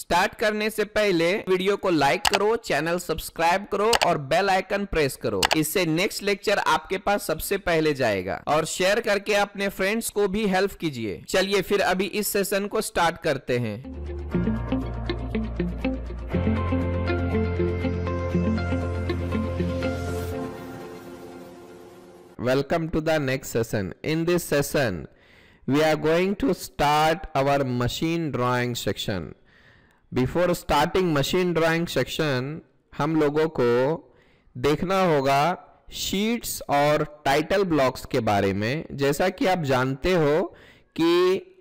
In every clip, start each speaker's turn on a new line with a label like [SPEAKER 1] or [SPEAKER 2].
[SPEAKER 1] Start करने से पहले वीडियो को लाइक करो चैनल सब्सक्राइब करो और बेल आइकन प्रेस करो इससे नेक्स्ट लेक्चर आपके पास सबसे पहले जाएगा और शेयर करके अपने फ्रेंड्स को भी हेल्प कीजिए चलिए फिर अभी इस सेशन को स्टार्ट करते हैं welcome to the next session in this session we are going to start our machine drawing section before starting machine drawing section हम लोगों को देखना होगा शीट्स और टाइटल ब्लॉक्स के बारे में जैसा कि आप जानते हो कि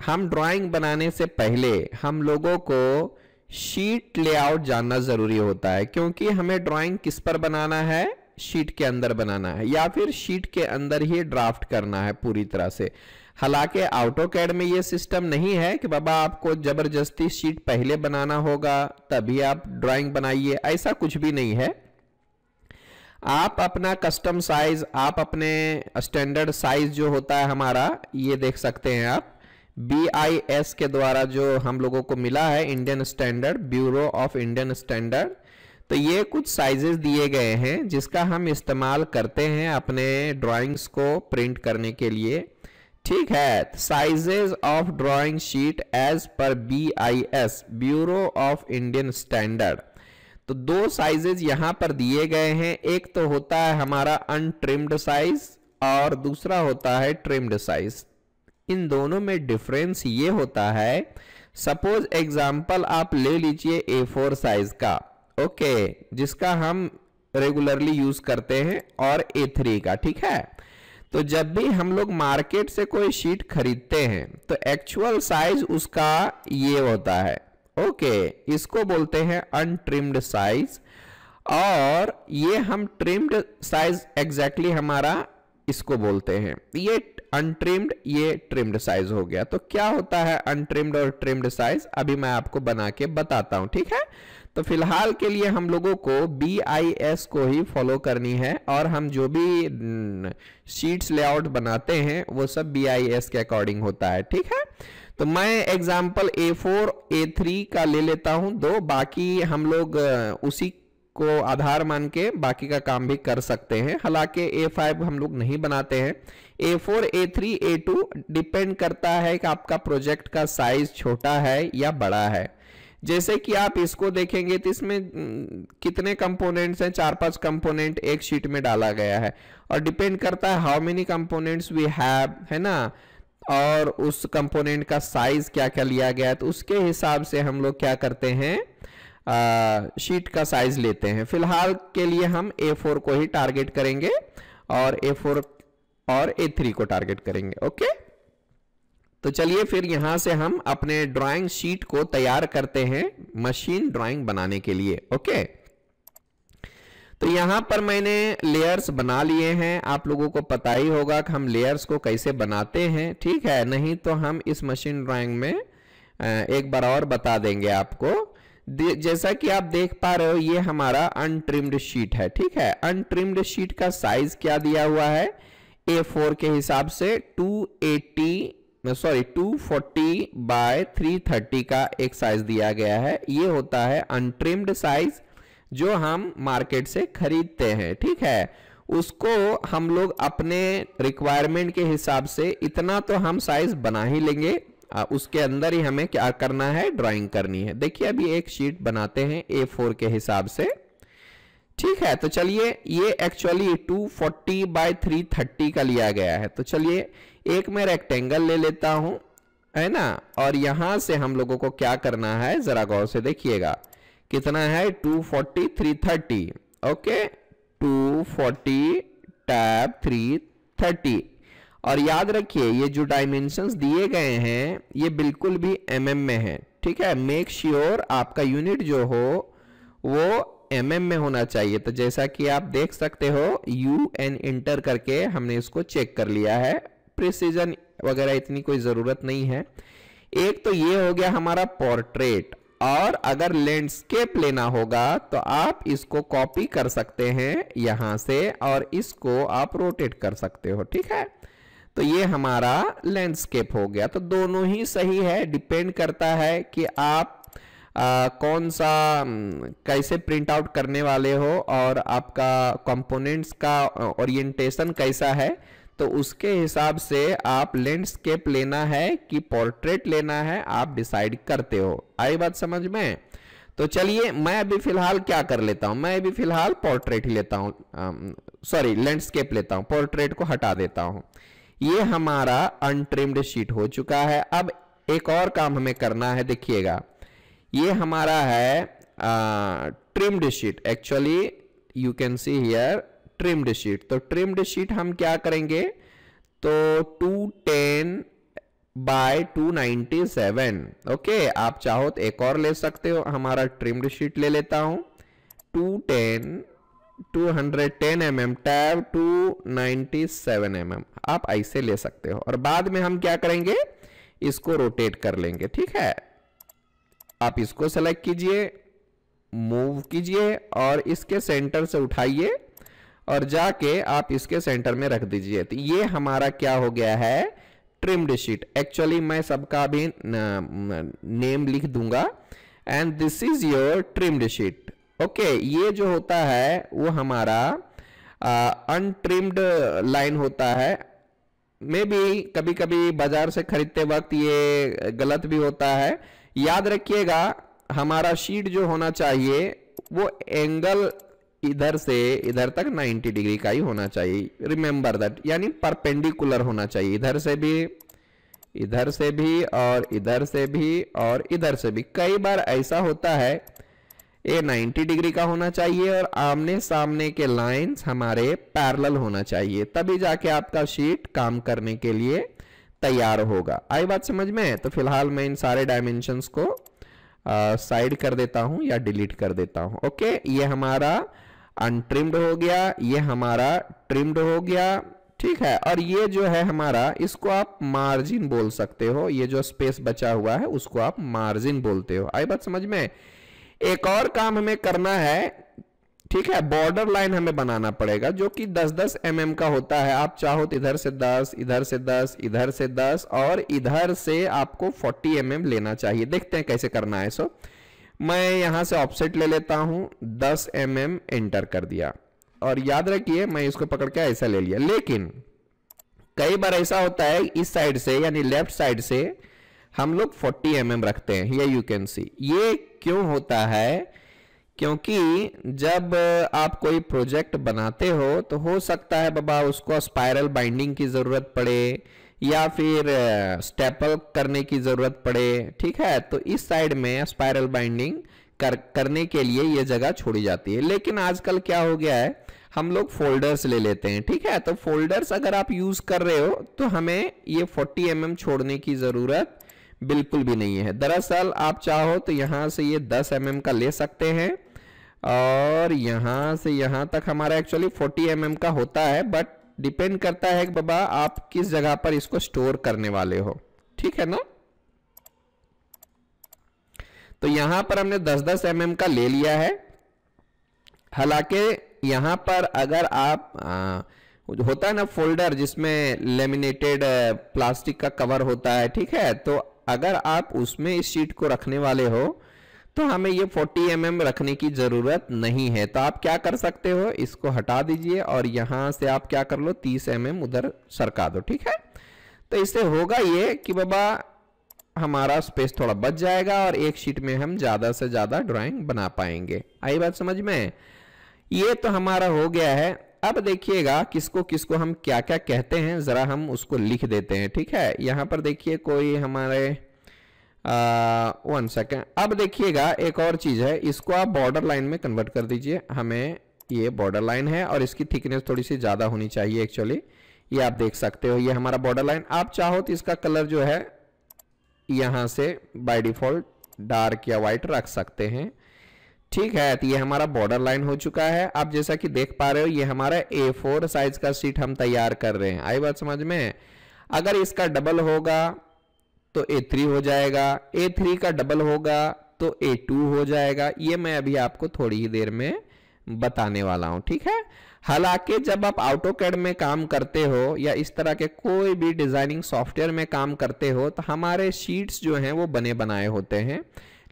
[SPEAKER 1] हम ड्राइंग बनाने से पहले हम लोगों को शीट लेआउट जानना ज़रूरी होता है क्योंकि हमें ड्राइंग किस पर बनाना है शीट के अंदर बनाना है या फिर शीट के अंदर ही ड्राफ्ट करना है पूरी तरह से हालांकि आउटो कैड में ये सिस्टम नहीं है कि बाबा आपको ज़बरदस्ती शीट पहले बनाना होगा तभी आप ड्राइंग बनाइए ऐसा कुछ भी नहीं है आप अपना कस्टम साइज आप अपने स्टैंडर्ड साइज जो होता है हमारा ये देख सकते हैं आप बी आई एस के द्वारा जो हम लोगों को मिला है Indian standard bureau of Indian standard तो ये कुछ साइजेस दिए गए हैं जिसका हम इस्तेमाल करते हैं अपने ड्राइंग्स को प्रिंट करने के लिए ठीक है sizes of drawing sheet as पर B I S bureau of Indian standard तो दो साइजेज यहां पर दिए गए हैं एक तो होता है हमारा अनट्रिम्ड साइज और दूसरा होता है ट्रिम्ड साइज इन दोनों में डिफरेंस ये होता है सपोज एग्जाम्पल आप ले लीजिए ए फोर साइज का ओके जिसका हम रेगुलरली यूज करते हैं और ए थ्री का ठीक है तो जब भी हम लोग मार्केट से कोई शीट खरीदते हैं तो एक्चुअल साइज उसका ये होता है ओके इसको बोलते हैं अनट्रिम्ड साइज और ये हम ट्रिम्ड साइज एग्जैक्टली हमारा इसको बोलते हैं ये अनट्रिम्ड ये ट्रिम्ड साइज हो गया तो क्या होता है अनट्रिम्ड और ट्रिम्ड साइज अभी मैं आपको बना के बताता हूं ठीक है तो फिलहाल के लिए हम लोगों को बी आई एस को ही फॉलो करनी है और हम जो भी शीट्स लेआउट बनाते हैं वो सब बी आई एस के अकॉर्डिंग होता है ठीक है तो मैं example A four A three का ले लेता हूं दो बाकी हम लोग उसी को आधार मान के बाकी का काम भी कर सकते हैं हालांकि ए फाइव हम लोग नहीं बनाते हैं A A four three A two depend करता है कि आपका प्रोजेक्ट का साइज छोटा है या बड़ा है जैसे कि आप इसको देखेंगे तो इसमें कितने कंपोनेंट्स हैं चार पांच कंपोनेंट एक शीट में डाला गया है और डिपेंड करता है how many components we have है ना और उस कंपोनेंट का साइज क्या क्या लिया गया तो उसके हिसाब से हम लोग क्या करते हैं शीट का साइज लेते हैं फिलहाल के लिए हम ए को ही टारगेट करेंगे और ए और ए को टारगेट करेंगे ओके तो चलिए फिर यहां से हम अपने ड्राइंग शीट को तैयार करते हैं मशीन ड्राइंग बनाने के लिए ओके तो यहां पर मैंने लेयर्स बना लिए हैं आप लोगों को पता ही होगा कि हम लेयर्स को कैसे बनाते हैं ठीक है नहीं तो हम इस मशीन ड्राइंग में एक बार और बता देंगे आपको जैसा कि आप देख पा रहे हो ये हमारा अनट्रिम्ड शीट है ठीक है अनट्रिम्ड शीट का साइज क्या दिया हुआ है ए फोर के हिसाब से टू एटी सॉरी 240 बाय 330 का एक साइज दिया गया है ये होता है अनट्रिम्ड साइज जो हम मार्केट से खरीदते हैं ठीक है उसको हम लोग अपने रिक्वायरमेंट के हिसाब से इतना तो हम साइज बना ही लेंगे आ, उसके अंदर ही हमें क्या करना है ड्राइंग करनी है देखिए अभी एक शीट बनाते हैं ए फोर के हिसाब से ठीक है तो चलिए ये actually 240 forty by three thirty का लिया गया है तो चलिए एक मैं रेक्टेंगल ले लेता हूँ है ना और यहाँ से हम लोगों को क्या करना है ज़रा गौर से देखिएगा कितना है 240 फोर्टी ओके 240 टैब 330 और याद रखिए ये जो डायमेंशंस दिए गए हैं ये बिल्कुल भी एम mm में है ठीक है मेक श्योर sure आपका यूनिट जो हो वो एम mm में होना चाहिए तो जैसा कि आप देख सकते हो यू एन इंटर करके हमने इसको चेक कर लिया है प्रिसीजन वगैरह इतनी कोई ज़रूरत नहीं है एक तो ये हो गया हमारा पोर्ट्रेट और अगर लैंडस्केप लेना होगा तो आप इसको कॉपी कर सकते हैं यहां से और इसको आप रोटेट कर सकते हो ठीक है तो ये हमारा लैंडस्केप हो गया तो दोनों ही सही है डिपेंड करता है कि आप आ, कौन सा कैसे प्रिंट आउट करने वाले हो और आपका कंपोनेंट्स का ओरिएंटेशन कैसा है तो उसके हिसाब से आप लैंडस्केप लेना है कि पोर्ट्रेट लेना है आप डिसाइड करते हो आई बात समझ में तो चलिए मैं अभी फिलहाल क्या कर लेता हूँ मैं अभी फिलहाल पोर्ट्रेट ही लेता हूँ सॉरी लैंडस्केप लेता हूँ पोर्ट्रेट को हटा देता हूँ ये हमारा अनट्रिम्ड शीट हो चुका है अब एक और काम हमें करना है देखिएगा ये हमारा है trimmed sheet actually you can see here trimmed sheet तो ट्रिम्ड शीट हम क्या करेंगे तो 210 बाय सेवन ओके आप चाहो तो एक और ले सकते हो हमारा ट्रिम्ड शीट ले लेता हूं 210 टू mm टैब 297 एम आप ऐसे ले सकते हो और बाद में हम क्या करेंगे इसको रोटेट कर लेंगे ठीक है आप इसको सेलेक्ट कीजिए मूव कीजिए और इसके सेंटर से उठाइए और जाके आप इसके सेंटर में रख दीजिए तो ये हमारा क्या हो गया है ट्रिम्ड शीट एक्चुअली मैं सबका भी नेम लिख दूंगा and this is your trimmed sheet okay ये जो होता है वो हमारा अनट्रिम्ड लाइन होता है मे भी कभी कभी बाजार से खरीदते वक्त ये गलत भी होता है याद रखिएगा हमारा शीट जो होना चाहिए वो एंगल इधर से इधर तक 90 डिग्री का ही होना चाहिए रिमेंबर दैट यानी परपेंडिकुलर होना चाहिए इधर से भी इधर से भी और इधर से भी और इधर से भी कई बार ऐसा होता है ये 90 डिग्री का होना चाहिए और आमने सामने के लाइंस हमारे पैरल होना चाहिए तभी जाके आपका शीट काम करने के लिए तैयार होगा आई बात समझ में तो फिलहाल मैं इन सारे डायमेंशन को साइड कर देता हूं या डिलीट कर देता हूं ओके ये हमारा अनट्रिम्ड हो गया ये हमारा ट्रिम्ड हो गया ठीक है और ये जो है हमारा इसको आप मार्जिन बोल सकते हो ये जो स्पेस बचा हुआ है उसको आप मार्जिन बोलते हो आई बात समझ में एक और काम हमें करना है ठीक है बॉर्डर लाइन हमें बनाना पड़ेगा जो कि 10 10 एम mm का होता है आप चाहो तो इधर से 10 इधर से 10 इधर से 10 और इधर से आपको 40 एम mm लेना चाहिए देखते हैं कैसे करना है सो मैं यहां से ऑफसेट ले लेता हूं 10 एम mm एंटर कर दिया और याद रखिए मैं इसको पकड़ के ऐसा ले लिया लेकिन कई बार ऐसा होता है इस साइड से यानी लेफ्ट साइड से हम लोग 40 एम mm रखते हैं ये यू कैन सी ये क्यों होता है क्योंकि जब आप कोई प्रोजेक्ट बनाते हो तो हो सकता है बाबा उसको स्पायरल बाइंडिंग की ज़रूरत पड़े या फिर स्टेपल करने की ज़रूरत पड़े ठीक है तो इस साइड में स्पायरल बाइंडिंग कर करने के लिए ये जगह छोड़ी जाती है लेकिन आजकल क्या हो गया है हम लोग फोल्डर्स ले लेते हैं ठीक है तो फोल्डर्स अगर आप यूज़ कर रहे हो तो हमें ये 40 एम mm छोड़ने की ज़रूरत बिल्कुल भी नहीं है दरअसल आप चाहो तो यहाँ से ये 10 एम mm का ले सकते हैं और यहाँ से यहाँ तक हमारा एक्चुअली 40 एम mm का होता है बट डिपेंड करता है कि बाबा आप किस जगह पर इसको स्टोर करने वाले हो ठीक है ना तो यहां पर हमने 10-10 एम mm का ले लिया है हालांकि यहां पर अगर आप आ, होता है ना फोल्डर जिसमें लेमिनेटेड प्लास्टिक का कवर होता है ठीक है तो अगर आप उसमें इस शीट को रखने वाले हो तो हमें ये 40 एम mm रखने की ज़रूरत नहीं है तो आप क्या कर सकते हो इसको हटा दीजिए और यहां से आप क्या कर लो 30 एम mm उधर सरका दो ठीक है तो इससे होगा ये कि बाबा हमारा स्पेस थोड़ा बच जाएगा और एक शीट में हम ज़्यादा से ज़्यादा ड्राइंग बना पाएंगे आई बात समझ में ये तो हमारा हो गया है अब देखिएगा किसको किसको हम क्या क्या कहते हैं ज़रा हम उसको लिख देते हैं ठीक है यहां पर देखिए कोई हमारे वन सेकेंड अब देखिएगा एक और चीज़ है इसको आप बॉर्डर लाइन में कन्वर्ट कर दीजिए हमें ये बॉर्डर लाइन है और इसकी थिकनेस थोड़ी सी ज़्यादा होनी चाहिए एक्चुअली ये आप देख सकते हो ये हमारा बॉर्डर लाइन आप चाहो तो इसका कलर जो है यहाँ से बाय डिफ़ॉल्ट डार्क या वाइट रख सकते हैं ठीक है तो ये हमारा बॉर्डर लाइन हो चुका है आप जैसा कि देख पा रहे हो ये हमारा ए फोर साइज का सीट हम तैयार कर रहे हैं आई बात समझ में अगर इसका डबल होगा तो ए थ्री हो जाएगा ए थ्री का डबल होगा तो ए टू हो जाएगा ये मैं अभी आपको थोड़ी ही देर में बताने वाला हूं ठीक है हालांकि जब आप कैड में काम करते हो या इस तरह के कोई भी डिज़ाइनिंग सॉफ्टवेयर में काम करते हो तो हमारे शीट्स जो हैं वो बने बनाए होते हैं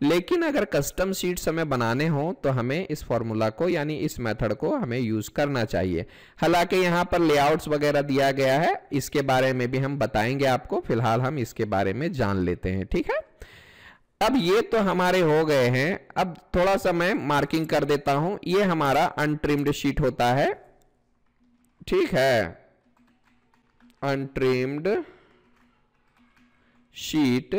[SPEAKER 1] लेकिन अगर कस्टम सीट्स हमें बनाने हों तो हमें इस फॉर्मूला को यानी इस मेथड को हमें यूज़ करना चाहिए हालांकि यहाँ पर लेआउट्स वगैरह दिया गया है इसके बारे में भी हम बताएंगे आपको फिलहाल हम इसके बारे में जान लेते हैं ठीक है अब ये तो हमारे हो गए हैं अब थोड़ा सा मैं मार्किंग कर देता हूं ये हमारा अनट्रिम्ड शीट होता है ठीक है अनट्रिम्ड शीट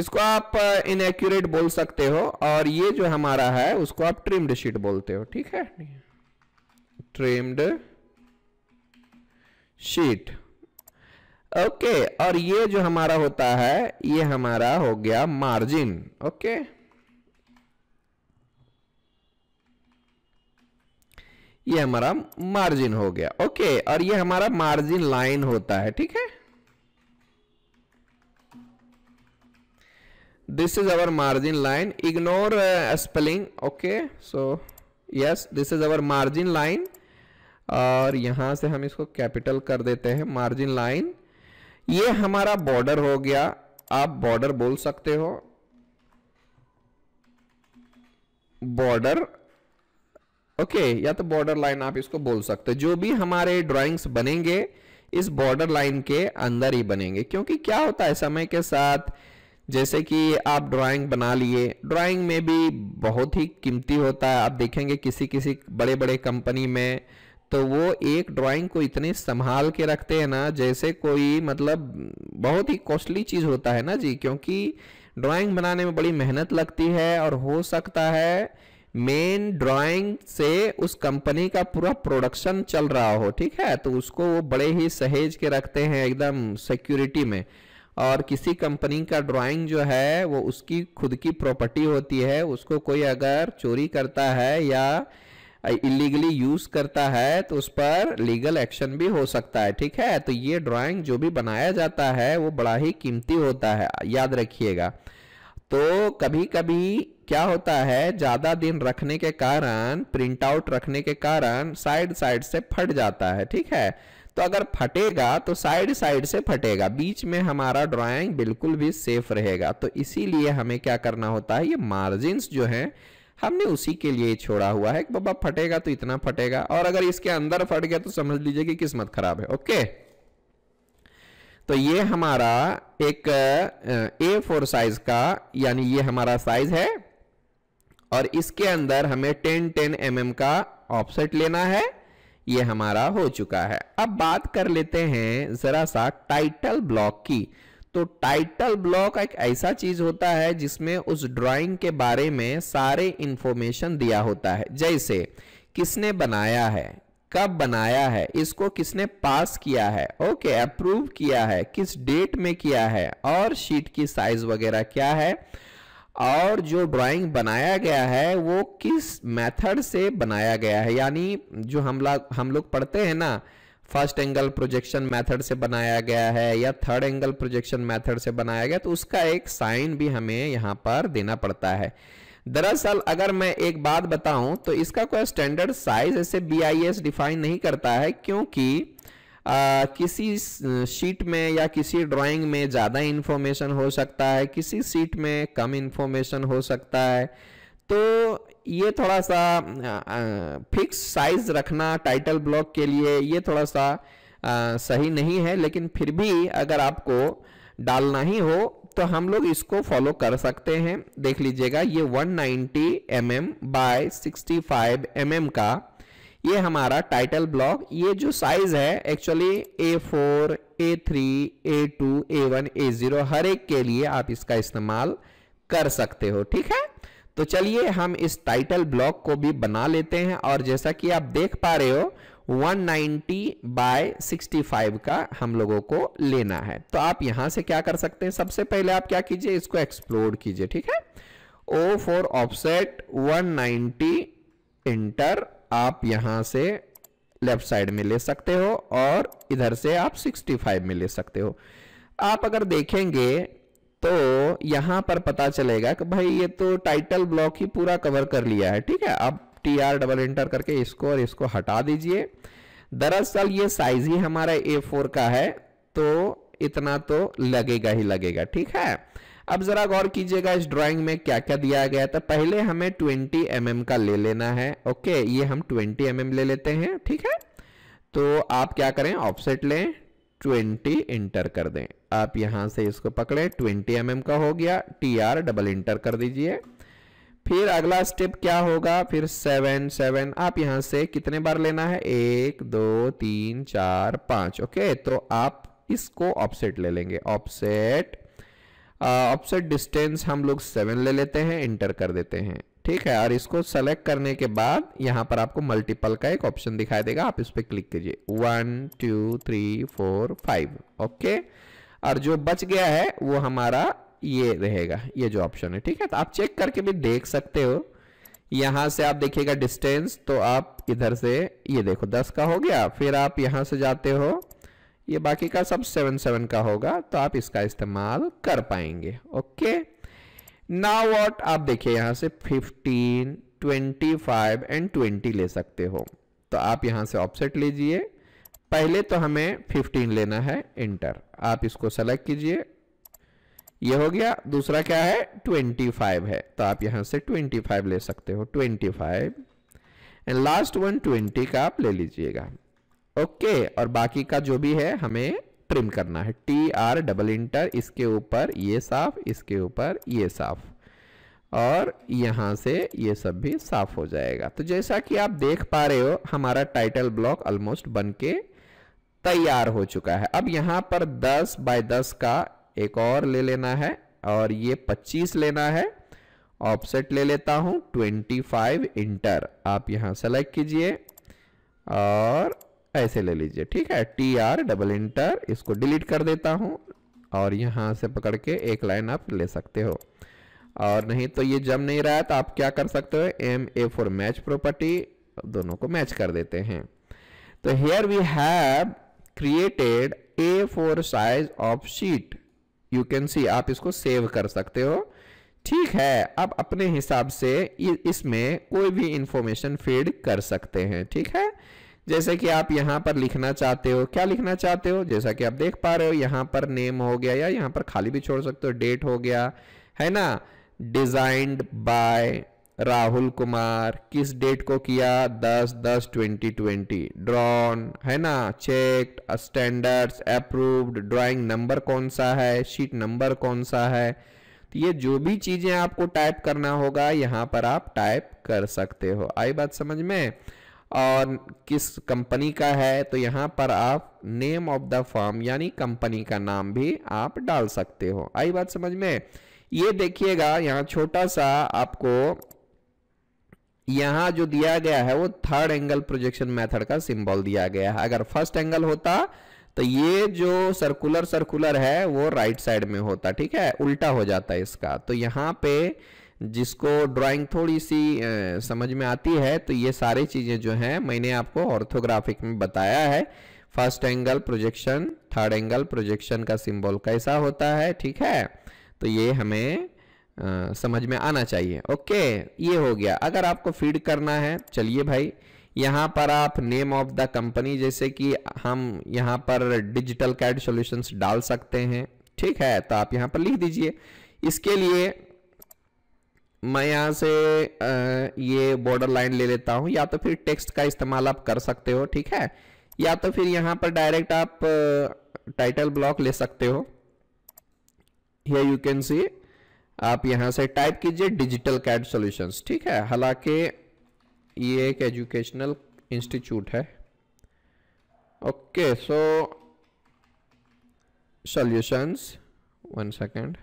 [SPEAKER 1] इसको आप इनएक्यूरेट बोल सकते हो और ये जो हमारा है उसको आप ट्रिम्ड शीट बोलते हो ठीक है ट्रिम्ड शीट ओके और ये जो हमारा होता है ये हमारा हो गया मार्जिन ओके ये हमारा मार्जिन हो गया ओके और ये हमारा मार्जिन लाइन होता है ठीक है this is our margin line ignore uh, spelling okay so yes this is our margin line और यहां से हम इसको कैपिटल कर देते हैं मार्जिन लाइन ये हमारा बॉर्डर हो गया आप बॉर्डर बोल सकते हो बॉर्डर ओके या तो बॉर्डर लाइन आप इसको बोल सकते हो जो भी हमारे ड्राइंग्स बनेंगे इस बॉर्डर लाइन के अंदर ही बनेंगे क्योंकि क्या होता है समय के साथ जैसे कि आप ड्राइंग बना लिए ड्राइंग में भी बहुत ही कीमती होता है आप देखेंगे किसी किसी बड़े बड़े कंपनी में तो वो एक ड्राइंग को इतने संभाल के रखते हैं ना जैसे कोई मतलब बहुत ही कॉस्टली चीज़ होता है ना जी क्योंकि ड्राइंग बनाने में बड़ी मेहनत लगती है और हो सकता है मेन ड्राइंग से उस कंपनी का पूरा प्रोडक्शन चल रहा हो ठीक है तो उसको वो बड़े ही सहेज के रखते हैं एकदम सिक्योरिटी में और किसी कंपनी का ड्राइंग जो है वो उसकी खुद की प्रॉपर्टी होती है उसको कोई अगर चोरी करता है या इलीगली यूज़ करता है तो उस पर लीगल एक्शन भी हो सकता है ठीक है तो ये ड्राइंग जो भी बनाया जाता है वो बड़ा ही कीमती होता है याद रखिएगा तो कभी कभी क्या होता है ज़्यादा दिन रखने के कारण प्रिंट आउट रखने के कारण साइड साइड से फट जाता है ठीक है तो अगर फटेगा तो साइड साइड से फटेगा बीच में हमारा ड्राइंग बिल्कुल भी सेफ रहेगा तो इसीलिए हमें क्या करना होता है ये मार्जिन्स जो है हमने उसी के लिए छोड़ा हुआ है कि बाबा फटेगा तो इतना फटेगा और अगर इसके अंदर फट गया तो समझ लीजिए कि किस्मत खराब है ओके तो ये हमारा एक ए फोर साइज का यानी ये हमारा साइज है और इसके अंदर हमें 10 10 एम mm का ऑफसेट लेना है ये हमारा हो चुका है अब बात कर लेते हैं ज़रा सा टाइटल ब्लॉक की तो टाइटल ब्लॉक एक ऐसा चीज होता है जिसमें उस ड्राइंग के बारे में सारे इंफॉर्मेशन दिया होता है जैसे किसने बनाया है कब बनाया है इसको किसने पास किया है ओके अप्रूव किया है किस डेट में किया है और शीट की साइज वगैरह क्या है और जो ड्राइंग बनाया गया है वो किस मेथड से बनाया गया है यानी जो हम लोग हम लोग पढ़ते हैं ना फर्स्ट एंगल प्रोजेक्शन मेथड से बनाया गया है या थर्ड एंगल प्रोजेक्शन मेथड से बनाया गया तो उसका एक साइन भी हमें यहाँ पर देना पड़ता है दरअसल अगर मैं एक बात बताऊं तो इसका कोई स्टैंडर्ड साइज ऐसे बी डिफाइन नहीं करता है क्योंकि आ, किसी शीट में या किसी ड्राइंग में ज़्यादा इन्फॉर्मेशन हो सकता है किसी शीट में कम इन्फॉर्मेशन हो सकता है तो ये थोड़ा सा फिक्स साइज रखना टाइटल ब्लॉक के लिए ये थोड़ा सा आ, सही नहीं है लेकिन फिर भी अगर आपको डालना ही हो तो हम लोग इसको फॉलो कर सकते हैं देख लीजिएगा ये 190 ninety M M by sixty five M M का ये हमारा टाइटल ब्लॉक ये जो साइज है actually A four A three A two A one A zero हर एक के लिए आप इसका इस्तेमाल कर सकते हो ठीक है तो चलिए हम इस टाइटल ब्लॉक को भी बना लेते हैं और जैसा कि आप देख पा रहे हो 190 नाइनटी बाय सिक्सटी का हम लोगों को लेना है तो आप यहां से क्या कर सकते हैं सबसे पहले आप क्या कीजिए इसको एक्सप्लोर कीजिए ठीक है ओ फोर ऑफसेट 190 इंटर आप यहाँ से लेफ्ट साइड में ले सकते हो और इधर से आप 65 में ले सकते हो आप अगर देखेंगे तो यहाँ पर पता चलेगा कि भाई ये तो टाइटल ब्लॉक ही पूरा कवर कर लिया है ठीक है आप टी आर डबल एंटर करके इसको और इसको हटा दीजिए दरअसल ये साइज ही हमारा ए फोर का है तो इतना तो लगेगा ही लगेगा ठीक है अब जरा गौर कीजिएगा इस ड्राइंग में क्या क्या दिया गया था पहले हमें ट्वेंटी एम mm का ले लेना है ओके ये हम ट्वेंटी एम mm ले लेते हैं ठीक है तो आप क्या करें ऑफसेट लें 20 इंटर कर दें आप यहां से इसको पकड़ें 20 एम mm का हो गया टी आर डबल इंटर कर दीजिए फिर अगला स्टेप क्या होगा फिर सेवन सेवन आप यहां से कितने बार लेना है एक दो तीन चार पांच ओके तो आप इसको ऑफसेट ले लेंगे ऑफसेट ऑफसेट uh, डिस्टेंस हम लोग सेवन ले लेते हैं इंटर कर देते हैं ठीक है और इसको सेलेक्ट करने के बाद यहाँ पर आपको मल्टीपल का एक ऑप्शन दिखाई देगा आप इस पर क्लिक कीजिए one two three four five okay और जो बच गया है वो हमारा ये रहेगा ये जो ऑप्शन है ठीक है तो आप चेक करके भी देख सकते हो यहाँ से आप देखिएगा डिस्टेंस तो आप इधर से ये देखो दस का हो गया फिर आप यहाँ से जाते हो ये बाकी का सब सेवन सेवन का होगा तो आप इसका इस्तेमाल कर पाएंगे ओके ना वॉट आप देखिए यहाँ से fifteen twenty five and twenty ले सकते हो तो आप यहाँ से ऑफसेट लीजिए पहले तो हमें फिफ्टीन लेना है इंटर आप इसको सेलेक्ट कीजिए ये हो गया दूसरा क्या है ट्वेंटी फाइव है तो आप यहाँ से ट्वेंटी फाइव ले सकते हो twenty five and last one twenty का आप ले लीजिएगा ओके और बाकी का जो भी है हमें ट्रिम करना है टी आर डबल इंटर इसके ऊपर ये साफ इसके ऊपर ये साफ और यहाँ से ये सब भी साफ हो जाएगा तो जैसा कि आप देख पा रहे हो हमारा टाइटल ब्लॉक ऑलमोस्ट बन के तैयार हो चुका है अब यहाँ पर 10 बाय 10 का एक और ले लेना है और ये 25 लेना है ऑफसेट ले लेता हूँ 25 इंटर आप यहाँ सेलेक्ट कीजिए और ऐसे ले लीजिए ठीक है टी आर डबल इंटर इसको डिलीट कर देता हूँ और यहाँ से पकड़ के एक लाइन आप ले सकते हो और नहीं तो ये जम नहीं रहा है तो आप क्या कर सकते हो M A for match property दोनों को मैच कर देते हैं तो here we have created A four size of sheet you can see आप इसको सेव कर सकते हो ठीक है आप अपने हिसाब से इसमें कोई भी इंफॉर्मेशन फीड कर सकते हैं ठीक है जैसे कि आप यहाँ पर लिखना चाहते हो क्या लिखना चाहते हो जैसा कि आप देख पा रहे हो यहाँ पर नेम हो गया या यहाँ पर खाली भी छोड़ सकते हो डेट हो गया है ना डिजाइंड बाय राहुल कुमार किस डेट को किया 10 10 2020 ड्रॉन है ना check standards approved drawing number कौन सा है शीट नंबर कौन सा है तो ये जो भी चीजें आपको टाइप करना होगा यहाँ पर आप टाइप कर सकते हो आई बात समझ में और किस कंपनी का है तो यहाँ पर आप नेम ऑफ द फॉर्म यानी कंपनी का नाम भी आप डाल सकते हो आई बात समझ में ये देखिएगा यहाँ छोटा सा आपको यहाँ जो दिया गया है वो थर्ड एंगल प्रोजेक्शन मेथड का सिंबल दिया गया है अगर फर्स्ट एंगल होता तो ये जो सर्कुलर सर्कुलर है वो राइट साइड में होता ठीक है उल्टा हो जाता है इसका तो यहाँ पे जिसको ड्राइंग थोड़ी सी समझ में आती है तो ये सारी चीज़ें जो हैं मैंने आपको ऑर्थोग्राफिक में बताया है first angle projection third angle projection का सिंबल कैसा होता है ठीक है तो ये हमें आ, समझ में आना चाहिए ओके ये हो गया अगर आपको फीड करना है चलिए भाई यहाँ पर आप नेम ऑफ द कंपनी जैसे कि हम यहाँ पर डिजिटल कैड सॉल्यूशंस डाल सकते हैं ठीक है तो आप यहाँ पर लिख दीजिए इसके लिए मैं यहाँ से ये बॉर्डर लाइन ले लेता हूँ या तो फिर टेक्स्ट का इस्तेमाल आप कर सकते हो ठीक है या तो फिर यहाँ पर डायरेक्ट आप टाइटल ब्लॉक ले सकते हो हियर यू कैन सी आप यहाँ से टाइप कीजिए डिजिटल कैड सॉल्यूशंस ठीक है हालांकि ये एक एजुकेशनल इंस्टीट्यूट है okay so solutions one second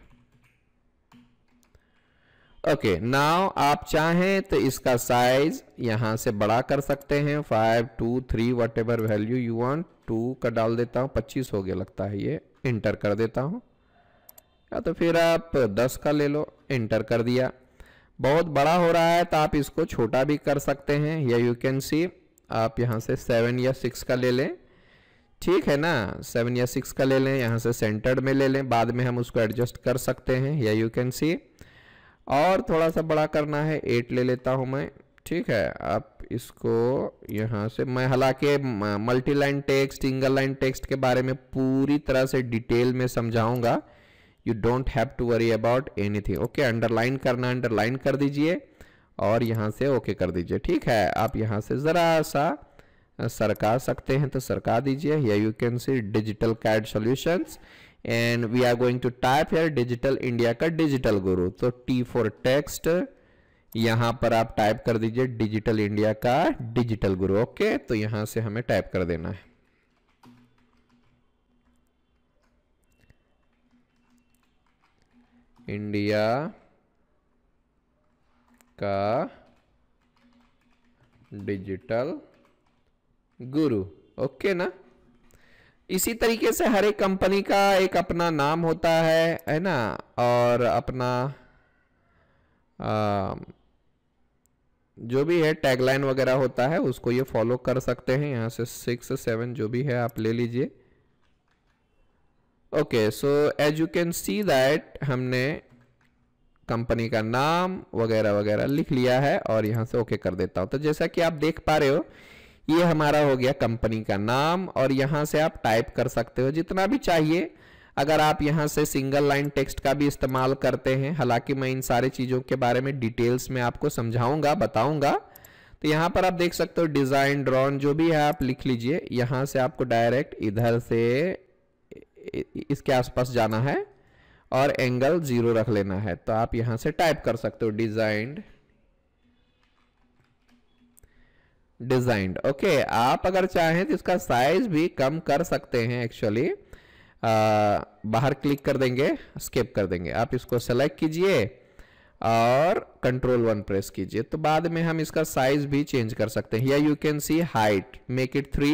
[SPEAKER 1] okay now आप चाहें तो इसका साइज यहाँ से बड़ा कर सकते हैं five two three whatever value you want to का डाल देता हूँ पच्चीस हो गया लगता है ये इंटर कर देता हूँ या तो फिर आप दस का ले लो इंटर कर दिया बहुत बड़ा हो रहा है तो आप इसको छोटा भी कर सकते हैं या यू कैन सी आप यहाँ से सेवन या सिक्स का ले लें ठीक है ना सेवन या सिक्स का ले लें यहाँ से सेंटर्ड में ले लें बाद में हम उसको एडजस्ट कर सकते हैं या यू कैन सी और थोड़ा सा बड़ा करना है एट ले लेता हूँ मैं ठीक है आप इसको यहाँ से मैं हालांकि multi line text single line text के बारे में पूरी तरह से डिटेल में समझाऊंगा you don't have to worry about anything okay underline करना अंडरलाइन कर दीजिए और यहाँ से ओके okay कर दीजिए ठीक है आप यहाँ से ज़रा सा सरका सकते हैं तो सरका दीजिए या you can see digital CAD solutions and we are going to type यार डिजिटल इंडिया का डिजिटल गुरु तो टी फॉर टेक्स्ट यहां पर आप टाइप कर दीजिए डिजिटल इंडिया का डिजिटल गुरु ओके तो यहां से हमें टाइप कर देना है इंडिया का डिजिटल गुरु ओके ना इसी तरीके से हर एक कंपनी का एक अपना नाम होता है है ना और अपना आ, जो भी है टैगलाइन वगैरह होता है उसको ये फॉलो कर सकते हैं यहाँ से सिक्स सेवन जो भी है आप ले लीजिए okay so as you can see that हमने कंपनी का नाम वगैरह वगैरह लिख लिया है और यहाँ से ओके okay कर देता हूँ तो जैसा कि आप देख पा रहे हो ये हमारा हो गया कंपनी का नाम और यहाँ से आप टाइप कर सकते हो जितना भी चाहिए अगर आप यहाँ से सिंगल लाइन टेक्स्ट का भी इस्तेमाल करते हैं हालांकि मैं इन सारी चीज़ों के बारे में डिटेल्स में आपको समझाऊंगा बताऊंगा तो यहाँ पर आप देख सकते हो डिज़ाइन ड्रॉन जो भी है आप लिख लीजिए यहाँ से आपको डायरेक्ट इधर से इसके आसपास जाना है और एंगल ज़ीरो रख लेना है तो आप यहाँ से टाइप कर सकते हो डिज़ाइंड डिजाइंड ओके आप अगर चाहें तो इसका साइज भी कम कर सकते हैं एक्चुअली बाहर क्लिक कर देंगे स्केप कर देंगे आप इसको सेलेक्ट कीजिए और कंट्रोल वन प्रेस कीजिए तो बाद में हम इसका साइज भी चेंज कर सकते हैं या you can see height make it three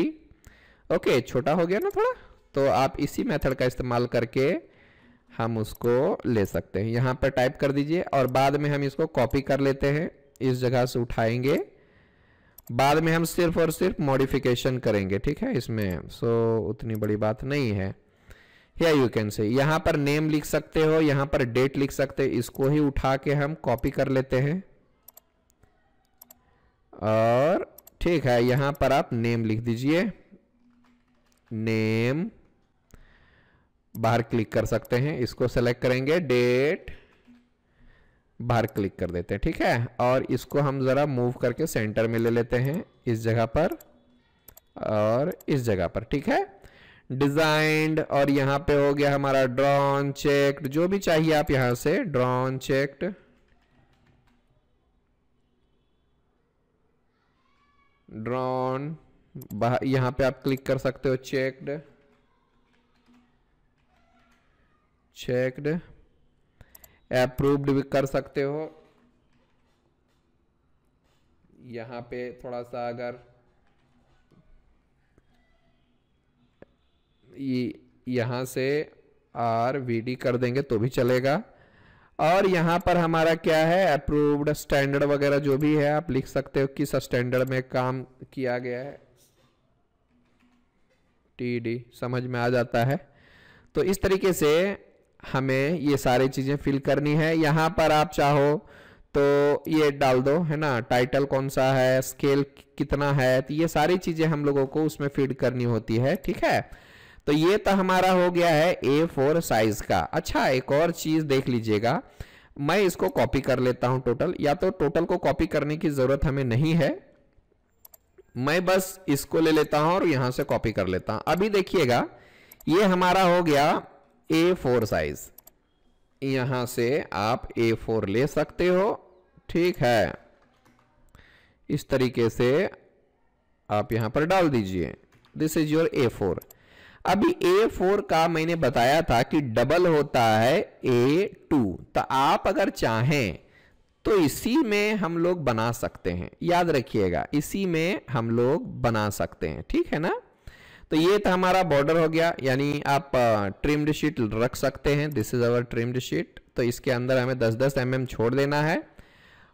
[SPEAKER 1] okay छोटा हो गया ना थोड़ा तो आप इसी मेथड का इस्तेमाल करके हम उसको ले सकते हैं यहाँ पर टाइप कर दीजिए और बाद में हम इसको कॉपी कर लेते हैं इस जगह से उठाएंगे बाद में हम सिर्फ और सिर्फ मॉडिफिकेशन करेंगे ठीक है इसमें सो so, उतनी बड़ी बात नहीं है या यू कैन से यहाँ पर नेम लिख सकते हो यहाँ पर डेट लिख सकते हो इसको ही उठा के हम कॉपी कर लेते हैं और ठीक है यहाँ पर आप नेम लिख दीजिए नेम बाहर क्लिक कर सकते हैं इसको सेलेक्ट करेंगे डेट बाहर क्लिक कर देते हैं ठीक है और इसको हम ज़रा मूव करके सेंटर में ले लेते हैं इस जगह पर और इस जगह पर ठीक है डिजाइंड और यहां पे हो गया हमारा ड्रॉन चेक्ड जो भी चाहिए आप यहां से ड्रॉन चेक्ड ड्रॉन यहां पे आप क्लिक कर सकते हो चेक्ड चेक्ड अप्रूव्ड भी कर सकते हो यहाँ पे थोड़ा सा अगर यहां से आर वी डी कर देंगे तो भी चलेगा और यहां पर हमारा क्या है अप्रूव्ड स्टैंडर्ड वगैरह जो भी है आप लिख सकते हो किस स्टैंडर्ड में काम किया गया है टी डी समझ में आ जाता है तो इस तरीके से हमें ये सारी चीज़ें फिल करनी है यहां पर आप चाहो तो ये डाल दो है ना टाइटल कौन सा है स्केल कितना है तो ये सारी चीज़ें हम लोगों को उसमें फीड करनी होती है ठीक है तो ये तो हमारा हो गया है ए फोर साइज का अच्छा एक और चीज़ देख लीजिएगा मैं इसको कॉपी कर लेता हूं टोटल या तो टोटल को कॉपी करने की ज़रूरत हमें नहीं है मैं बस इसको ले लेता हूँ और यहां से कॉपी कर लेता हूं अभी देखिएगा ये हमारा हो गया ए फोर साइज यहां से आप ए फोर ले सकते हो ठीक है इस तरीके से आप यहां पर डाल दीजिए this is your A four अभी ए फोर का मैंने बताया था कि डबल होता है ए टू तो आप अगर चाहें तो इसी में हम लोग बना सकते हैं याद रखिएगा इसी में हम लोग बना सकते हैं ठीक है ना तो ये था हमारा बॉर्डर हो गया यानी आप ट्रिम्ड शीट रख सकते हैं this is our trimmed sheet तो इसके अंदर हमें 10-10 एम mm छोड़ देना है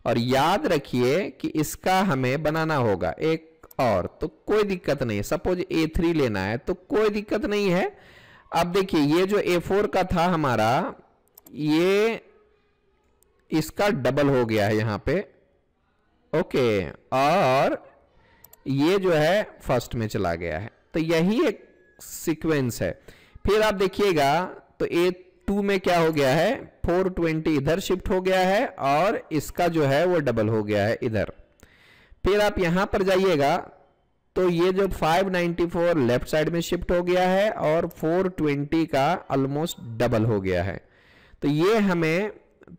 [SPEAKER 1] और याद रखिए कि इसका हमें बनाना होगा एक और तो कोई दिक्कत नहीं सपोज ए थ्री लेना है तो कोई दिक्कत नहीं है अब देखिए ये जो ए फोर का था हमारा ये इसका डबल हो गया है यहाँ पे ओके और ये जो है फर्स्ट में चला गया है तो यही एक सीक्वेंस है फिर आप देखिएगा तो ए टू में क्या हो गया है 420 इधर शिफ्ट हो गया है और इसका जो है वो डबल हो गया है इधर फिर आप यहां पर जाइएगा तो ये जो 594 लेफ्ट साइड में शिफ्ट हो गया है और 420 का ऑलमोस्ट डबल हो गया है तो ये हमें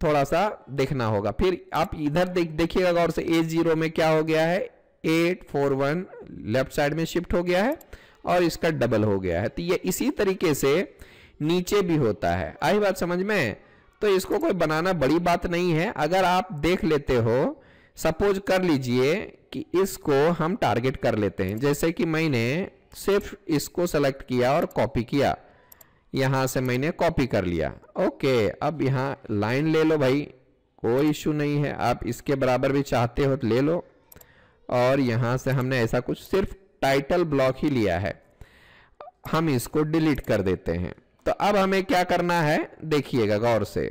[SPEAKER 1] थोड़ा सा देखना होगा फिर आप इधर देख देखिएगा गौर से ए जीरो में क्या हो गया है eight four one left side में शिफ्ट हो गया है और इसका डबल हो गया है तो ये इसी तरीके से नीचे भी होता है आई बात समझ में तो इसको कोई बनाना बड़ी बात नहीं है अगर आप देख लेते हो सपोज कर लीजिए कि इसको हम टारगेट कर लेते हैं जैसे कि मैंने सिर्फ इसको सेलेक्ट किया और कॉपी किया यहाँ से मैंने कॉपी कर लिया ओके अब यहाँ लाइन ले लो भाई कोई इशू नहीं है आप इसके बराबर भी चाहते हो तो ले लो और यहाँ से हमने ऐसा कुछ सिर्फ टाइटल ब्लॉक ही लिया है हम इसको डिलीट कर देते हैं तो अब हमें क्या करना है देखिएगा गौर से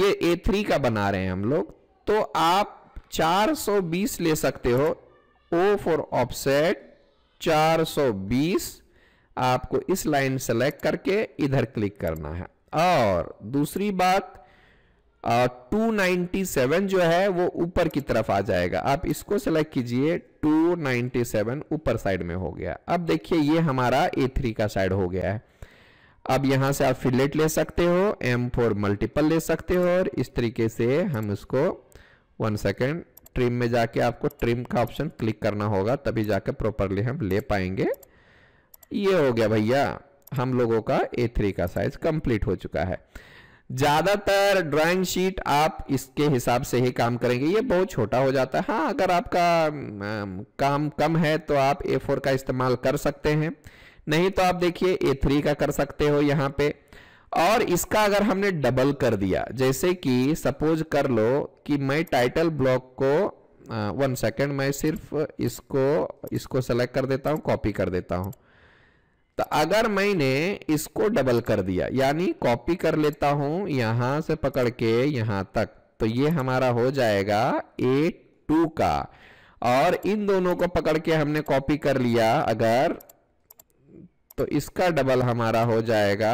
[SPEAKER 1] ये A3 का बना रहे हैं हम लोग तो आप 420 ले सकते हो O फॉर ऑफसेट 420 आपको इस लाइन सेलेक्ट करके इधर क्लिक करना है और दूसरी बात टू नाइन्टी सेवन जो है वो ऊपर की तरफ आ जाएगा आप इसको सेलेक्ट कीजिए टू नाइनटी सेवन ऊपर साइड में हो गया अब देखिए ये हमारा ए थ्री का साइड हो गया है अब यहाँ से आप फिलेट ले सकते हो एम फोर मल्टीपल ले सकते हो और इस तरीके से हम इसको वन सेकेंड ट्रिम में जाके आपको ट्रिम का ऑप्शन क्लिक करना होगा तभी जाके प्रॉपरली हम ले पाएंगे ये हो गया भैया हम लोगों का ए थ्री का साइज कंप्लीट हो चुका है ज्यादातर ड्राइंग शीट आप इसके हिसाब से ही काम करेंगे ये बहुत छोटा हो जाता है हाँ अगर आपका काम कम है तो आप ए फोर का इस्तेमाल कर सकते हैं नहीं तो आप देखिए ए थ्री का कर सकते हो यहाँ पे और इसका अगर हमने डबल कर दिया जैसे कि सपोज कर लो कि मैं टाइटल ब्लॉक को वन सेकेंड मैं सिर्फ इसको इसको सेलेक्ट कर देता हूँ कॉपी कर देता हूँ तो अगर मैंने इसको डबल कर दिया यानी कॉपी कर लेता हूं यहां से पकड़ के यहां तक तो ये हमारा हो जाएगा ए टू का और इन दोनों को पकड़ के हमने कॉपी कर लिया अगर तो इसका डबल हमारा हो जाएगा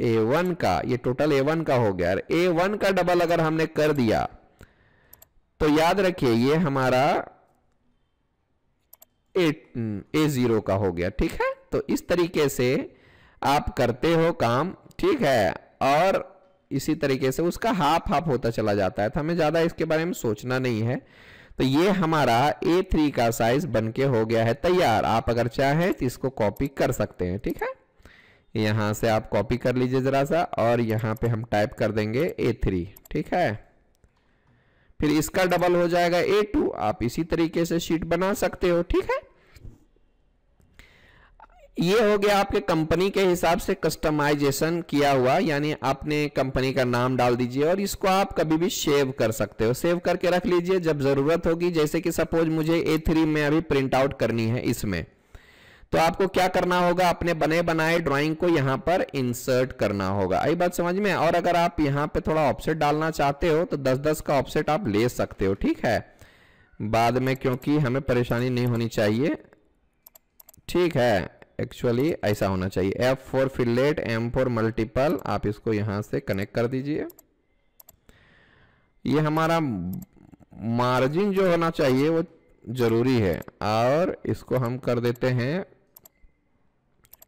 [SPEAKER 1] ए वन का ये टोटल ए वन का हो गया ए वन का डबल अगर हमने कर दिया तो याद रखिए ये हमारा ए ए जीरो का हो गया ठीक है तो इस तरीके से आप करते हो काम ठीक है और इसी तरीके से उसका हाफ हाफ होता चला जाता है तो हमें ज़्यादा इसके बारे में सोचना नहीं है तो ये हमारा A3 का साइज बनके हो गया है तैयार आप अगर चाहें तो इसको कॉपी कर सकते हैं ठीक है यहां से आप कॉपी कर लीजिए ज़रा सा और यहां पे हम टाइप कर देंगे A3 ठीक है फिर इसका डबल हो जाएगा A2 आप इसी तरीके से शीट बना सकते हो ठीक है ये हो गया आपके कंपनी के हिसाब से कस्टमाइजेशन किया हुआ यानी आपने कंपनी का नाम डाल दीजिए और इसको आप कभी भी सेव कर सकते हो सेव करके रख लीजिए जब ज़रूरत होगी जैसे कि सपोज मुझे ए थ्री में अभी प्रिंट आउट करनी है इसमें तो आपको क्या करना होगा अपने बने बनाए ड्राइंग को यहां पर इंसर्ट करना होगा आई बात समझ में और अगर आप यहां पर थोड़ा ऑप्शेट डालना चाहते हो तो दस दस का ऑप्शेट आप ले सकते हो ठीक है बाद में क्योंकि हमें परेशानी नहीं होनी चाहिए ठीक है एक्चुअली ऐसा होना चाहिए F for fillet M for multiple आप इसको यहां से कनेक्ट कर दीजिए ये हमारा मार्जिन जो होना चाहिए वो ज़रूरी है और इसको हम कर देते हैं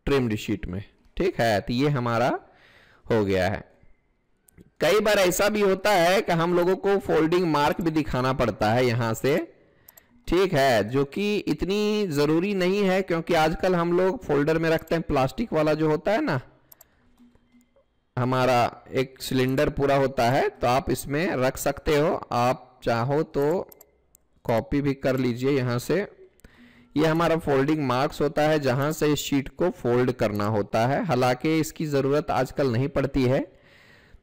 [SPEAKER 1] ट्रिम्ड शीट में ठीक है तो ये हमारा हो गया है कई बार ऐसा भी होता है कि हम लोगों को फोल्डिंग मार्क भी दिखाना पड़ता है यहां से ठीक है जो कि इतनी ज़रूरी नहीं है क्योंकि आजकल हम लोग फोल्डर में रखते हैं प्लास्टिक वाला जो होता है ना हमारा एक सिलेंडर पूरा होता है तो आप इसमें रख सकते हो आप चाहो तो कॉपी भी कर लीजिए यहाँ से ये हमारा फोल्डिंग मार्क्स होता है जहाँ से इस शीट को फोल्ड करना होता है हालांकि इसकी ज़रूरत आजकल नहीं पड़ती है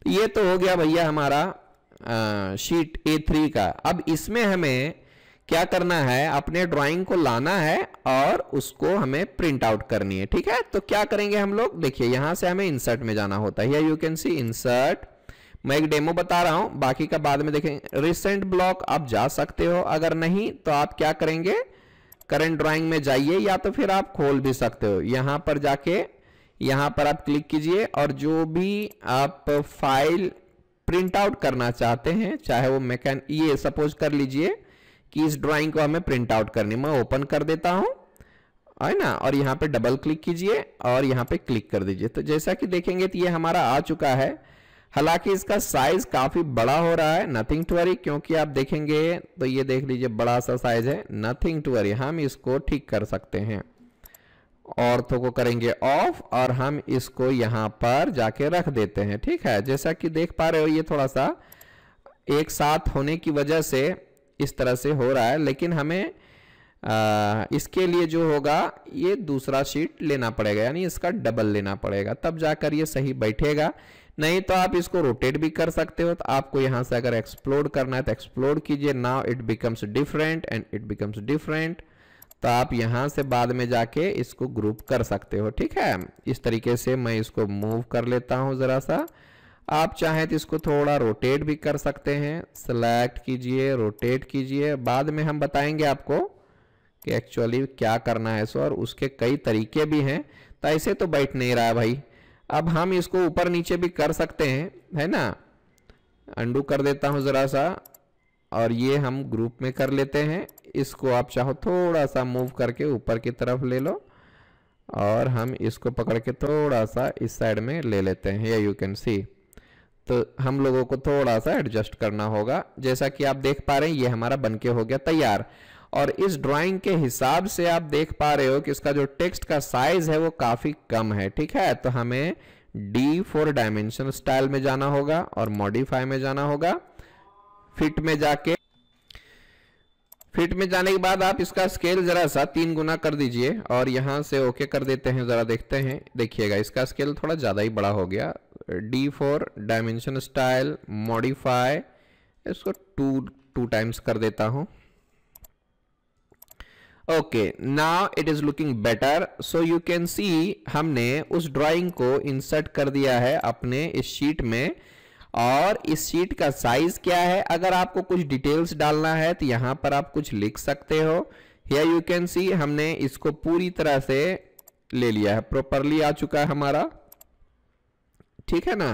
[SPEAKER 1] ये तो हो गया भैया हमारा आ, शीट ए थ्री का अब इसमें हमें क्या करना है अपने ड्राइंग को लाना है और उसको हमें प्रिंट आउट करनी है ठीक है तो क्या करेंगे हम लोग देखिए यहां से हमें इंसर्ट में जाना होता है यू कैन सी इंसर्ट मैं एक डेमो बता रहा हूं बाकी का बाद में देखें रिसेंट ब्लॉक आप जा सकते हो अगर नहीं तो आप क्या करेंगे करंट ड्राइंग में जाइए या तो फिर आप खोल भी सकते हो यहां पर जाके यहां पर आप क्लिक कीजिए और जो भी आप फाइल प्रिंट आउट करना चाहते हैं चाहे वो मैकेन ये सपोज कर लीजिए कि इस ड्राइंग को हमें प्रिंट आउट करनी मैं ओपन कर देता हूँ है ना और यहाँ पे डबल क्लिक कीजिए और यहाँ पे क्लिक कर दीजिए तो जैसा कि देखेंगे तो ये हमारा आ चुका है हालांकि इसका साइज काफी बड़ा हो रहा है नथिंग टू वरी क्योंकि आप देखेंगे तो ये देख लीजिए बड़ा सा साइज है नथिंग टू वरी हम इसको ठीक कर सकते हैं औरतों को करेंगे ऑफ और हम इसको यहाँ पर जाके रख देते हैं ठीक है जैसा कि देख पा रहे हो ये थोड़ा सा एक साथ होने की वजह से इस तरह से हो रहा है लेकिन हमें आ, इसके लिए जो होगा ये दूसरा शीट लेना पड़ेगा यानी इसका डबल लेना पड़ेगा तब जाकर ये सही बैठेगा नहीं तो आप इसको रोटेट भी कर सकते हो तो आपको यहाँ से अगर एक्सप्लोर करना है तो एक्सप्लोर कीजिए now it becomes different and it becomes different तो आप यहां से बाद में जाके इसको ग्रुप कर सकते हो ठीक है इस तरीके से मैं इसको मूव कर लेता हूँ ज़रा सा आप चाहें तो इसको थोड़ा रोटेट भी कर सकते हैं सेलेक्ट कीजिए रोटेट कीजिए बाद में हम बताएंगे आपको कि एक्चुअली क्या करना है सो और उसके कई तरीके भी हैं तो ऐसे तो बैठ नहीं रहा है भाई अब हम इसको ऊपर नीचे भी कर सकते हैं है ना अंडू कर देता हूँ ज़रा सा और ये हम ग्रुप में कर लेते हैं इसको आप चाहो थोड़ा सा मूव करके ऊपर की तरफ ले लो और हम इसको पकड़ के थोड़ा सा इस साइड में ले लेते हैं या यू कैन सी तो हम लोगों को थोड़ा सा एडजस्ट करना होगा जैसा कि आप देख पा रहे हैं ये हमारा बनके हो गया तैयार और इस ड्राइंग के हिसाब से आप देख पा रहे हो कि इसका जो टेक्स्ट का साइज है वो काफ़ी कम है ठीक है तो हमें डी फोर डायमेंशन स्टाइल में जाना होगा और मॉडिफाई में जाना होगा फिट में जाके फिट में जाने के बाद आप इसका स्केल ज़रा सा तीन गुना कर दीजिए और यहां से ओके कर देते हैं ज़रा देखते हैं देखिएगा इसका स्केल थोड़ा ज़्यादा ही बड़ा हो गया D four dimension style modify इसको टू टू टाइम्स कर देता हूं okay now it is looking better so you can see हमने उस ड्राइंग को इंसर्ट कर दिया है अपने इस शीट में और इस शीट का साइज क्या है अगर आपको कुछ डिटेल्स डालना है तो यहां पर आप कुछ लिख सकते हो या यू कैन सी हमने इसको पूरी तरह से ले लिया है प्रॉपरली आ चुका है हमारा ठीक है ना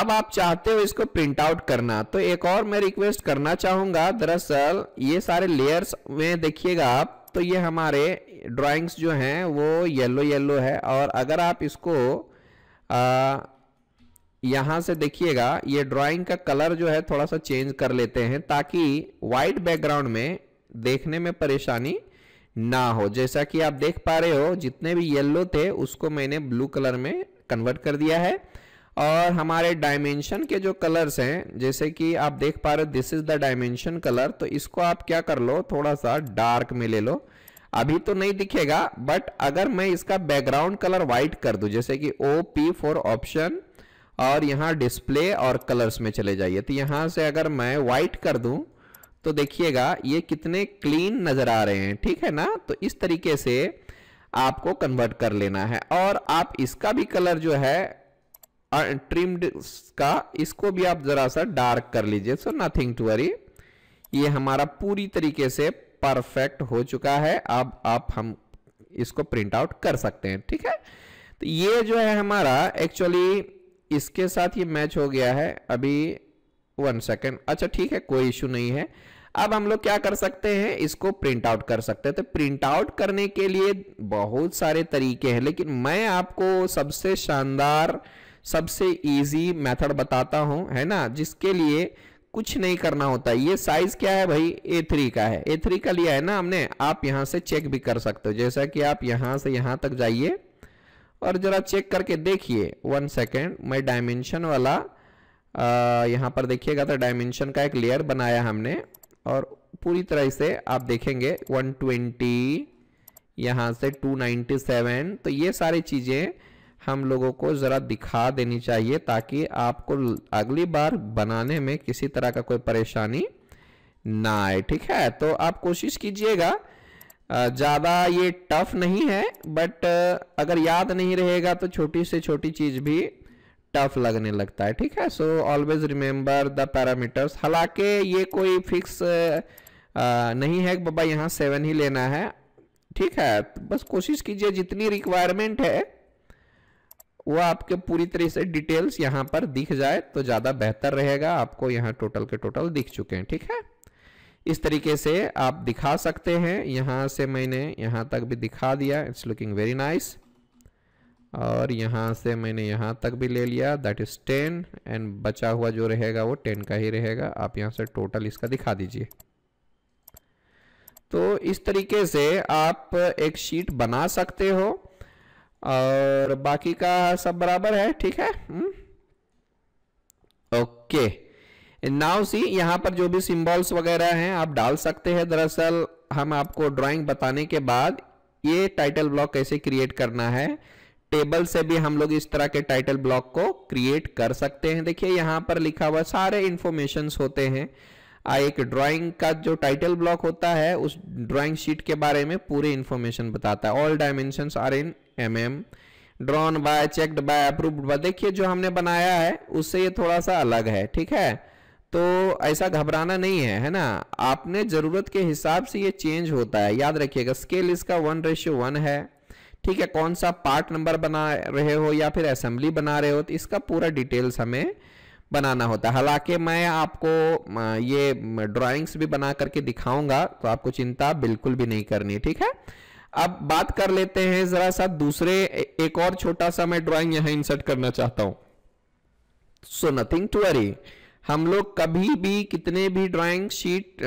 [SPEAKER 1] अब आप चाहते हो इसको प्रिंट आउट करना तो एक और मैं रिक्वेस्ट करना चाहूंगा दरअसल ये सारे लेयर्स में देखिएगा आप तो ये हमारे ड्राइंग्स जो हैं वो येलो येलो है और अगर आप इसको आ, यहाँ से देखिएगा ये ड्राइंग का कलर जो है थोड़ा सा चेंज कर लेते हैं ताकि वाइट बैकग्राउंड में देखने में परेशानी ना हो जैसा कि आप देख पा रहे हो जितने भी येलो थे उसको मैंने ब्लू कलर में कन्वर्ट कर दिया है और हमारे डायमेंशन के जो कलर्स हैं जैसे कि आप देख पा रहे हो this is the dimension colour तो इसको आप क्या कर लो थोड़ा सा डार्क में ले लो अभी तो नहीं दिखेगा बट अगर मैं इसका बैकग्राउंड कलर व्हाइट कर दूं जैसे कि ओ पी फॉर ऑप्शन और यहाँ डिस्प्ले और कलर्स में चले जाइए तो यहाँ से अगर मैं व्हाइट कर दू तो देखिएगा ये कितने क्लीन नज़र आ रहे हैं ठीक है ना तो इस तरीके से आपको कन्वर्ट कर लेना है और आप इसका भी कलर जो है ट्रिम्ड का इसको भी आप जरा सा डार्क कर लीजिए सो नथिंग टू वरी ये हमारा पूरी तरीके से परफेक्ट हो चुका है अब आप हम इसको प्रिंट आउट कर सकते हैं ठीक है तो ये जो है हमारा एक्चुअली इसके साथ ये मैच हो गया है अभी वन सेकेंड अच्छा ठीक है कोई इशू नहीं है अब हम लोग क्या कर सकते हैं इसको प्रिंट आउट कर सकते हैं तो प्रिंट आउट करने के लिए बहुत सारे तरीके हैं लेकिन मैं आपको सबसे शानदार सबसे इजी मेथड बताता हूं है ना जिसके लिए कुछ नहीं करना होता ये साइज क्या है भाई ए थ्री का है ए थ्री का लिया है ना हमने आप यहाँ से चेक भी कर सकते हो जैसा कि आप यहाँ से यहाँ तक जाइए और ज़रा चेक करके देखिए वन सेकेंड मैं डायमेंशन वाला यहाँ पर देखिएगा तो डायमेंशन का एक लेयर बनाया हमने और पूरी तरह से आप देखेंगे 120 ट्वेंटी यहाँ से 297 तो ये सारी चीज़ें हम लोगों को ज़रा दिखा देनी चाहिए ताकि आपको अगली बार बनाने में किसी तरह का कोई परेशानी ना आए ठीक है तो आप कोशिश कीजिएगा ज़्यादा ये टफ नहीं है बट अगर याद नहीं रहेगा तो छोटी से छोटी चीज़ भी टफ लगने लगता है ठीक है so always remember the parameters हालांकि ये कोई फिक्स नहीं है कि बाबा यहाँ सेवन ही लेना है ठीक है तो बस कोशिश कीजिए जितनी रिक्वायरमेंट है वो आपके पूरी तरह से डिटेल्स यहाँ पर दिख जाए तो ज़्यादा बेहतर रहेगा आपको यहाँ टोटल के टोटल दिख चुके हैं ठीक है इस तरीके से आप दिखा सकते हैं यहाँ से मैंने यहाँ तक भी दिखा दिया it's looking very nice nice. और यहाँ से मैंने यहाँ तक भी ले लिया दैट इज़ टेन एंड बचा हुआ जो रहेगा वो टेन का ही रहेगा आप यहाँ से टोटल इसका दिखा दीजिए तो इस तरीके से आप एक शीट बना सकते हो और बाकी का सब बराबर है ठीक है ओके नाउ सी यहाँ पर जो भी सिंबल्स वगैरह हैं आप डाल सकते हैं दरअसल हम आपको ड्राइंग बताने के बाद ये टाइटल ब्लॉक कैसे क्रिएट करना है टेबल से भी हम लोग इस तरह के टाइटल ब्लॉक को क्रिएट कर सकते हैं देखिए यहाँ पर लिखा हुआ सारे इंफॉर्मेशन होते हैं एक ड्राइंग का जो टाइटल ब्लॉक होता है उस ड्राइंग शीट के बारे में पूरी इन्फॉर्मेशन बताता है all dimension are in M M drawn by checked by approved by देखिए जो हमने बनाया है उससे ये थोड़ा सा अलग है ठीक है तो ऐसा घबराना नहीं है है ना आपने ज़रूरत के हिसाब से ये चेंज होता है याद रखिएगा स्केल इसका वन रेशियो वन है ठीक है कौन सा पार्ट नंबर बना रहे हो या फिर असेंबली बना रहे हो तो इसका पूरा डिटेल्स हमें बनाना होता है हालांकि मैं आपको ये ड्राइंग्स भी बना करके दिखाऊंगा तो आपको चिंता बिल्कुल भी नहीं करनी ठीक है अब बात कर लेते हैं जरा सा दूसरे एक और छोटा सा मैं ड्राइंग यहां इंसर्ट करना चाहता हूं सो नथिंग टू वरी हम लोग कभी भी कितने भी ड्राइंग शीट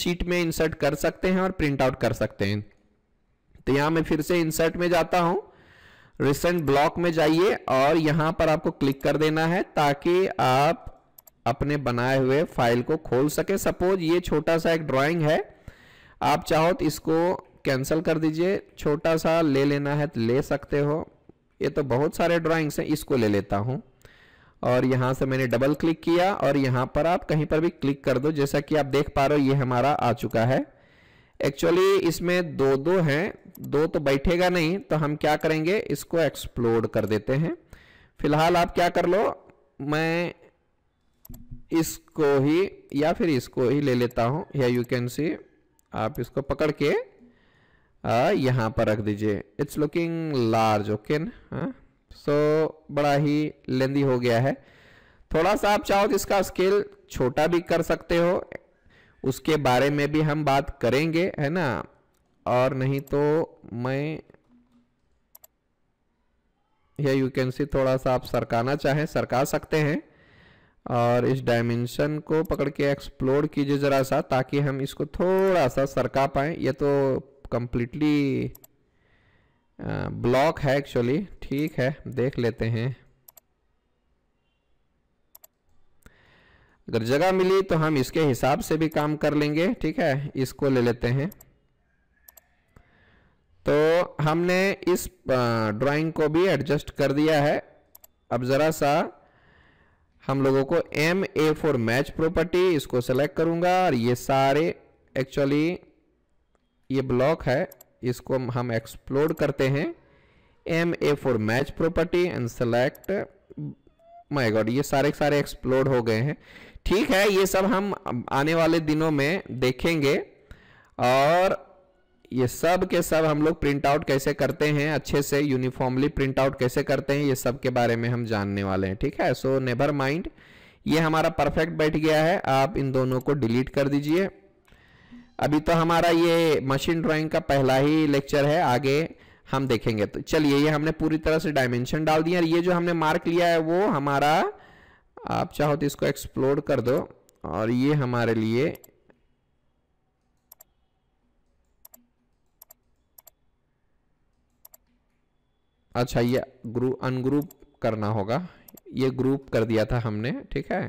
[SPEAKER 1] शीट में इंसर्ट कर सकते हैं और प्रिंट आउट कर सकते हैं तो यहाँ मैं फिर से इंसर्ट में जाता हूँ रिसेंट ब्लॉक में जाइए और यहाँ पर आपको क्लिक कर देना है ताकि आप अपने बनाए हुए फाइल को खोल सके सपोज ये छोटा सा एक ड्राइंग है आप चाहो तो इसको कैंसिल कर दीजिए छोटा सा ले लेना है तो ले सकते हो ये तो बहुत सारे ड्राइंग्स हैं इसको ले लेता हूँ और यहाँ से मैंने डबल क्लिक किया और यहाँ पर आप कहीं पर भी क्लिक कर दो जैसा कि आप देख पा रहे हो ये हमारा आ चुका है एक्चुअली इसमें दो दो हैं दो तो बैठेगा नहीं तो हम क्या करेंगे इसको एक्सप्लोर कर देते हैं फिलहाल आप क्या कर लो मैं इसको ही या फिर इसको ही ले लेता हूँ या यू कैन सी आप इसको पकड़ के यहाँ पर रख दीजिए it's looking large okay so बड़ा ही लेंदी हो गया है थोड़ा सा आप चाहो तो इसका स्केल छोटा भी कर सकते हो उसके बारे में भी हम बात करेंगे है ना और नहीं तो मैं या यू कैन सी थोड़ा सा आप सरकाना चाहें सरका सकते हैं और इस डायमेंशन को पकड़ के एक्सप्लोर कीजिए ज़रा सा ताकि हम इसको थोड़ा सा सरका पाएँ ये तो कम्प्लीटली ब्लॉक है एक्चुअली ठीक है देख लेते हैं अगर जगह मिली तो हम इसके हिसाब से भी काम कर लेंगे ठीक है इसको ले लेते हैं तो हमने इस ड्राइंग को भी एडजस्ट कर दिया है अब ज़रा सा हम लोगों को M A for match property इसको सेलेक्ट करूंगा और ये सारे एक्चुअली ये ब्लॉक है इसको हम एक्सप्लोर करते हैं M A for match property and select my god ये सारे सारे एक्सप्लोर हो गए हैं ठीक है ये सब हम आने वाले दिनों में देखेंगे और ये सब के सब हम लोग प्रिंट आउट कैसे करते हैं अच्छे से यूनिफॉर्मली प्रिंट आउट कैसे करते हैं ये सब के बारे में हम जानने वाले हैं ठीक है सो नेवर माइंड ये हमारा परफेक्ट बैठ गया है आप इन दोनों को डिलीट कर दीजिए अभी तो हमारा ये मशीन ड्राइंग का पहला ही लेक्चर है आगे हम देखेंगे तो चलिए ये हमने पूरी तरह से डायमेंशन डाल दिया ये जो हमने मार्क लिया है वो हमारा आप चाहो तो इसको एक्सप्लोर कर दो और ये हमारे लिए अच्छा ये ग्रुप अनग्रुप करना होगा ये ग्रुप कर दिया था हमने ठीक है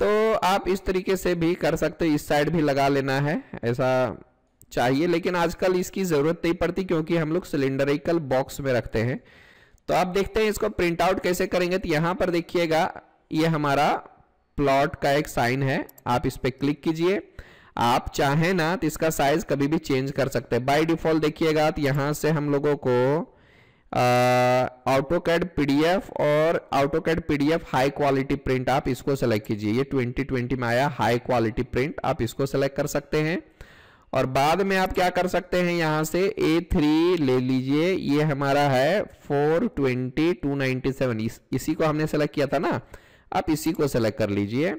[SPEAKER 1] तो आप इस तरीके से भी कर सकते हो इस साइड भी लगा लेना है ऐसा चाहिए लेकिन आजकल इसकी ज़रूरत नहीं पड़ती क्योंकि हम लोग सिलेंडरिकल बॉक्स में रखते हैं तो आप देखते हैं इसको प्रिंट आउट कैसे करेंगे तो यहां पर देखिएगा ये हमारा प्लॉट का एक साइन है आप इस पर क्लिक कीजिए आप चाहें ना तो इसका साइज कभी भी चेंज कर सकते हैं बाय डिफॉल्ट देखिएगा तो यहां से हम लोगों को ऑटो कैड पी और AutoCAD P high quality print आप इसको सेलेक्ट कीजिए ये 2020 में आया हाई क्वालिटी प्रिंट आप इसको सेलेक्ट कर सकते हैं और बाद में आप क्या कर सकते हैं यहाँ से थ्री ले लीजिए ये हमारा है फोर ट्वेंटी इस, इसी को हमने सेलेक्ट किया था ना आप इसी को सेलेक्ट कर लीजिए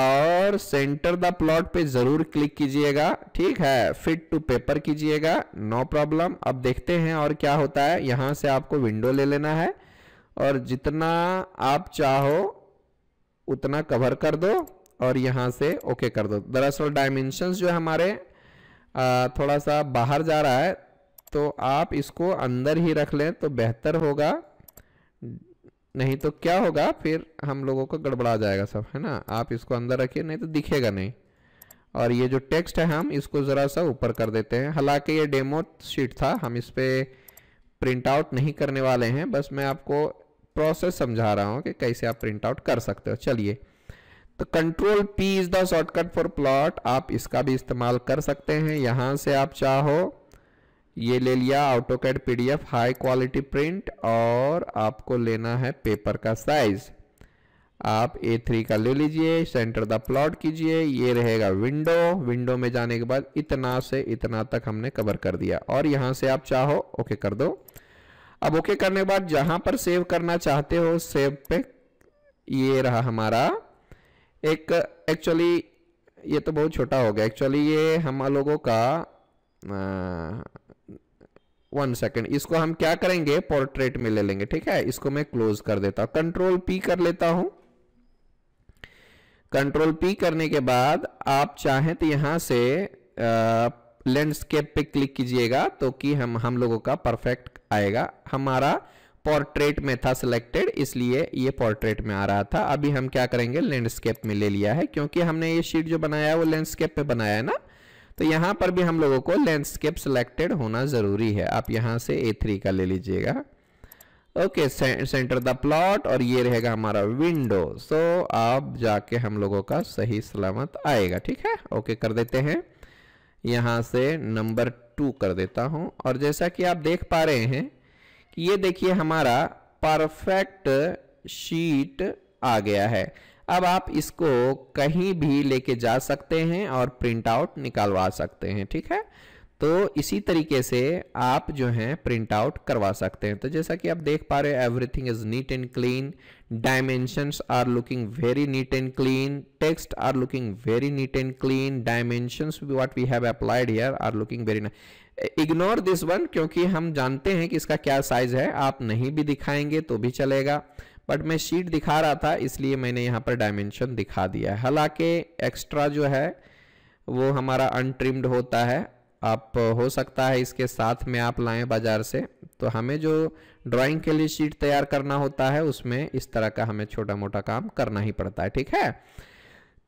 [SPEAKER 1] और सेंटर द प्लॉट पे जरूर क्लिक कीजिएगा ठीक है फिट टू पेपर कीजिएगा नो प्रॉब्लम अब देखते हैं और क्या होता है यहाँ से आपको विंडो ले लेना है और जितना आप चाहो उतना कवर कर दो और यहाँ से ओके कर दो दरअसल डायमेंशंस जो हमारे थोड़ा सा बाहर जा रहा है तो आप इसको अंदर ही रख लें तो बेहतर होगा नहीं तो क्या होगा फिर हम लोगों को गड़बड़ा जाएगा सब है ना आप इसको अंदर रखिए नहीं तो दिखेगा नहीं और ये जो टेक्स्ट है हम इसको ज़रा सा ऊपर कर देते हैं हालांकि ये डेमो शीट था हम इस पर प्रिंट आउट नहीं करने वाले हैं बस मैं आपको प्रोसेस समझा रहा हूँ कि कैसे आप प्रिंट आउट कर सकते हो चलिए तो control P is the shortcut for plot आप इसका भी इस्तेमाल कर सकते हैं यहाँ से आप चाहो ये ले लिया AutoCAD P high quality print और आपको लेना है पेपर का साइज आप ए थ्री का ले लीजिए सेंटर द प्लॉट कीजिए ये रहेगा विंडो विंडो में जाने के बाद इतना से इतना तक हमने कवर कर दिया और यहाँ से आप चाहो ओके कर दो अब ओके करने के बाद जहाँ पर सेव करना चाहते हो सेव पे ये रहा हमारा एक एक्चुअली ये तो बहुत छोटा हो गया एक्चुअली ये हम लोगों का आ, वन सेकेंड इसको हम क्या करेंगे पोर्ट्रेट में ले लेंगे ठीक है इसको मैं क्लोज कर देता हूं कंट्रोल पी कर लेता हूं कंट्रोल पी करने के बाद आप चाहें तो यहां से लैंडस्केप पे क्लिक कीजिएगा तो कि हम हम लोगों का परफेक्ट आएगा हमारा पोर्ट्रेट में था सिलेक्टेड इसलिए ये पोर्ट्रेट में आ रहा था अभी हम क्या करेंगे लैंडस्केप में ले लिया है क्योंकि हमने ये शीट जो बनाया है वो लैंडस्केप पे बनाया है ना तो यहाँ पर भी हम लोगों को लैंडस्केप सिलेक्टेड होना ज़रूरी है आप यहाँ से ए थ्री का ले लीजिएगा ओके सेंटर द प्लॉट और ये रहेगा हमारा विंडो सो आप जाके हम लोगों का सही सलामत आएगा ठीक है ओके कर देते हैं यहाँ से नंबर टू कर देता हूँ और जैसा कि आप देख पा रहे हैं कि ये देखिए हमारा परफेक्ट शीट आ गया है अब आप इसको कहीं भी लेके जा सकते हैं और प्रिंट आउट निकालवा सकते हैं ठीक है तो इसी तरीके से आप जो हैं प्रिंट आउट करवा सकते हैं तो जैसा कि आप देख पा रहे हैं everything is neat and clean dimensions are looking very neat and clean text are looking very neat and clean dimensions what we have applied here are looking very ignore this one क्योंकि हम जानते हैं कि इसका क्या size है आप नहीं भी दिखाएंगे तो भी चलेगा बट मैं शीट दिखा रहा था इसलिए मैंने यहाँ पर डायमेंशन दिखा दिया है हालांकि एक्स्ट्रा जो है वो हमारा अनट्रिम्ड होता है आप हो सकता है इसके साथ में आप लाएं बाज़ार से तो हमें जो ड्राइंग के लिए शीट तैयार करना होता है उसमें इस तरह का हमें छोटा मोटा काम करना ही पड़ता है ठीक है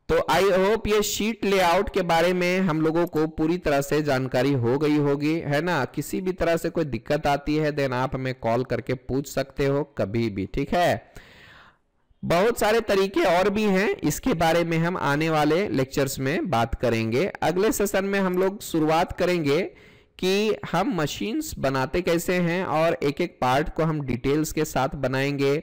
[SPEAKER 1] तो आई होप ये शीट लेआउट के बारे में हम लोगों को पूरी तरह से जानकारी हो गई होगी है ना किसी भी तरह से कोई दिक्कत आती है देन आप हमें कॉल करके पूछ सकते हो कभी भी ठीक है बहुत सारे तरीके और भी हैं इसके बारे में हम आने वाले लेक्चर्स में बात करेंगे अगले सेशन में हम लोग शुरुआत करेंगे कि हम मशीन्स बनाते कैसे हैं और एक एक पार्ट को हम डिटेल्स के साथ बनाएंगे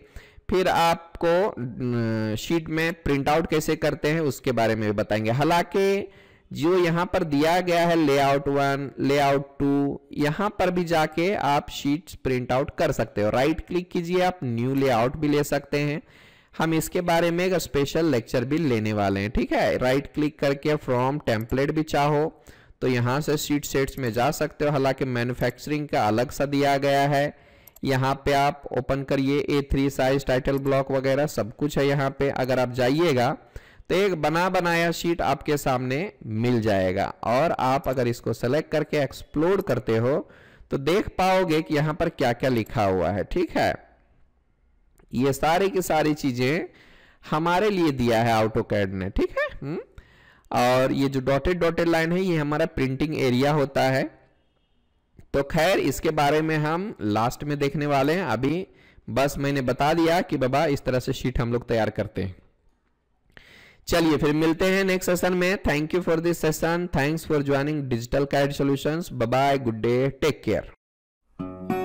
[SPEAKER 1] फिर आपको शीट में प्रिंट आउट कैसे करते हैं उसके बारे में भी बताएंगे हालांकि जो यहाँ पर दिया गया है लेआउट वन लेआउट टू यहाँ पर भी जाके आप शीट प्रिंट आउट कर सकते हो राइट क्लिक कीजिए आप न्यू लेआउट भी ले सकते हैं हम इसके बारे में एक स्पेशल लेक्चर भी लेने वाले हैं ठीक है राइट क्लिक करके फ्रॉम टेम्पलेट भी चाहो तो यहाँ से शीट सेट्स में जा सकते हो हालांकि मैन्युफैक्चरिंग का अलग सा दिया गया है यहाँ पे आप ओपन करिए A three size title block वगैरह सब कुछ है यहाँ पे अगर आप जाइएगा तो एक बना बनाया शीट आपके सामने मिल जाएगा और आप अगर इसको सेलेक्ट करके एक्सप्लोर करते हो तो देख पाओगे कि यहाँ पर क्या क्या लिखा हुआ है ठीक है ये सारी की सारी चीज़ें हमारे लिए दिया है ऑटो कैड ने ठीक है हुँ? हम्म? और ये जो डॉटेड डॉटेड लाइन है ये हमारा प्रिंटिंग एरिया होता है तो खैर इसके बारे में हम लास्ट में देखने वाले हैं अभी बस मैंने बता दिया कि बाबा इस तरह से शीट हम लोग तैयार करते हैं चलिए फिर मिलते हैं नेक्स्ट सेशन में thank you for this session thanks for joining digital CAD solutions bye good day take care